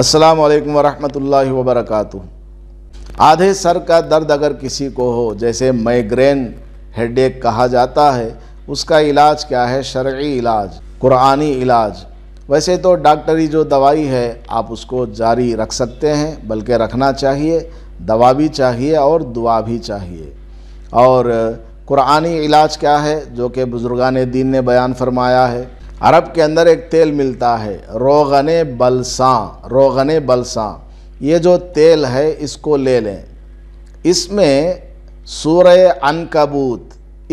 अस्सलाम वालेकुम वरहमतुल्लाहि आधे सर का दर्द अगर किसी को हो जैसे माइग्रेन हेडेक कहा जाता है उसका इलाज क्या है शर्य इलाज कुरानी इलाज वैसे तो डॉक्टरी जो दवाई है आप उसको जारी रख सकते हैं बल्कि रखना चाहिए दवा भी चाहिए और दुआ भी चाहिए और कुरानी इलाज क्या है जो कि बुज़ुर्गान दीन ने बयान फरमाया है अरब के अंदर एक तेल मिलता है रोगन बलसा रोगन बलसा ये जो तेल है इसको ले लें इसमें सूर्य अनकबूत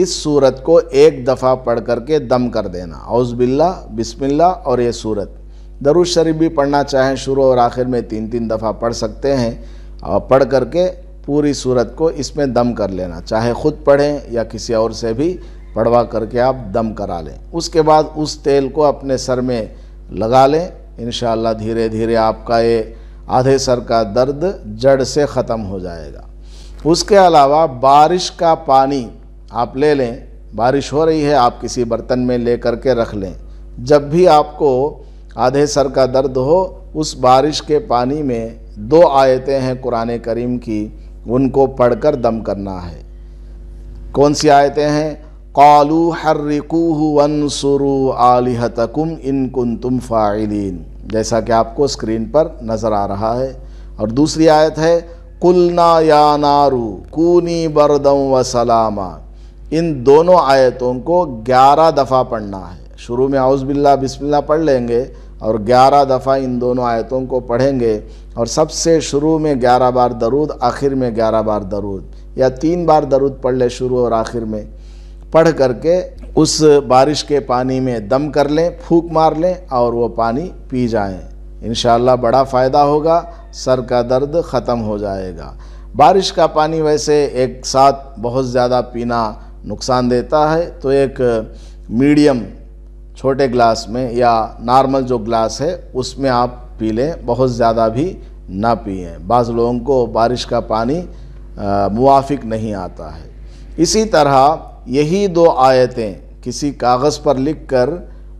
इस सूरत को एक दफ़ा पढ़ करके दम कर देना औज़बिल्ला बिस्मिल्ला और ये सूरत दरुज शरीफ भी पढ़ना चाहें शुरू और आखिर में तीन तीन दफ़ा पढ़ सकते हैं और पढ़ करके पूरी सूरत को इसमें दम कर लेना चाहे ख़ुद पढ़ें या किसी और से भी पड़वा करके आप दम करा लें उसके बाद उस तेल को अपने सर में लगा लें इन धीरे धीरे आपका ये आधे सर का दर्द जड़ से ख़त्म हो जाएगा उसके अलावा बारिश का पानी आप ले लें बारिश हो रही है आप किसी बर्तन में ले कर के रख लें जब भी आपको आधे सर का दर्द हो उस बारिश के पानी में दो आयतें हैं कुरान करीम की उनको पढ़कर दम करना है कौन सी आयतें हैं कालू हर्रिकूहु वनसुरु आलिहतकुम इन कुन तुम फ़ाइलिन जैसा कि आपको स्क्रीन पर नज़र आ रहा है और दूसरी आयत है कुलना या नारू कूनी बरदम व सलामा इन दोनों आयतों को ग्यारह दफ़ा पढ़ना है शुरू में आउज़बिल्ला बिस्मिल्ला पढ़ लेंगे और ग्यारह दफ़ा इन दोनों आयतों को पढ़ेंगे और सबसे शुरू में ग्यारह बार दरूद आखिर में ग्यारह बार दरूद या तीन बार दरूद पढ़ ले शुरू और आखिर में पढ़ करके उस बारिश के पानी में दम कर लें फूक मार लें और वो पानी पी जाएं इन बड़ा फ़ायदा होगा सर का दर्द ख़त्म हो जाएगा बारिश का पानी वैसे एक साथ बहुत ज़्यादा पीना नुकसान देता है तो एक मीडियम छोटे ग्लास में या नॉर्मल जो ग्लास है उसमें आप पी लें बहुत ज़्यादा भी ना पिए बाज़ लोगों को बारिश का पानी मुआफिक नहीं आता है इसी तरह यही दो आयतें किसी कागज़ पर लिख कर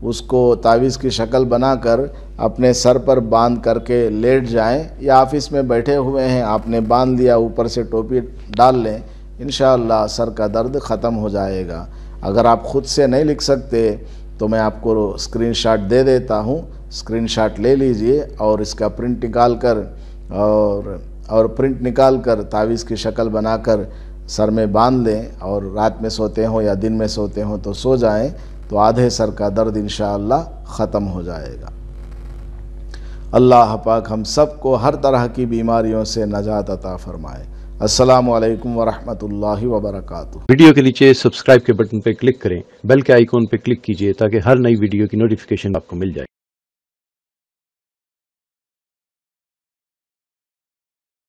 उसको तावीज़ की शक्ल बनाकर अपने सर पर बांध करके लेट जाएं या ऑफिस में बैठे हुए हैं आपने बांध लिया ऊपर से टोपी डाल लें इन सर का दर्द ख़त्म हो जाएगा अगर आप ख़ुद से नहीं लिख सकते तो मैं आपको स्क्रीनशॉट दे देता हूँ स्क्रीनशॉट ले लीजिए और इसका प्रिंट निकाल कर और और प्रिंट निकाल कर तावीज़ की शक्ल बनाकर सर में बांध लें और रात में सोते हों या दिन में सोते हों तो सो जाएं तो आधे सर का दर्द इन ख़त्म हो जाएगा अल्लाह पाक हम सब को हर तरह की बीमारियों से नजात अता फरमाए असलम वरहमल वबरक वीडियो के नीचे सब्सक्राइब के बटन पर क्लिक करें बेल के आइकॉन पर क्लिक कीजिए ताकि हर नई वीडियो की नोटिफिकेशन आपको मिल जाए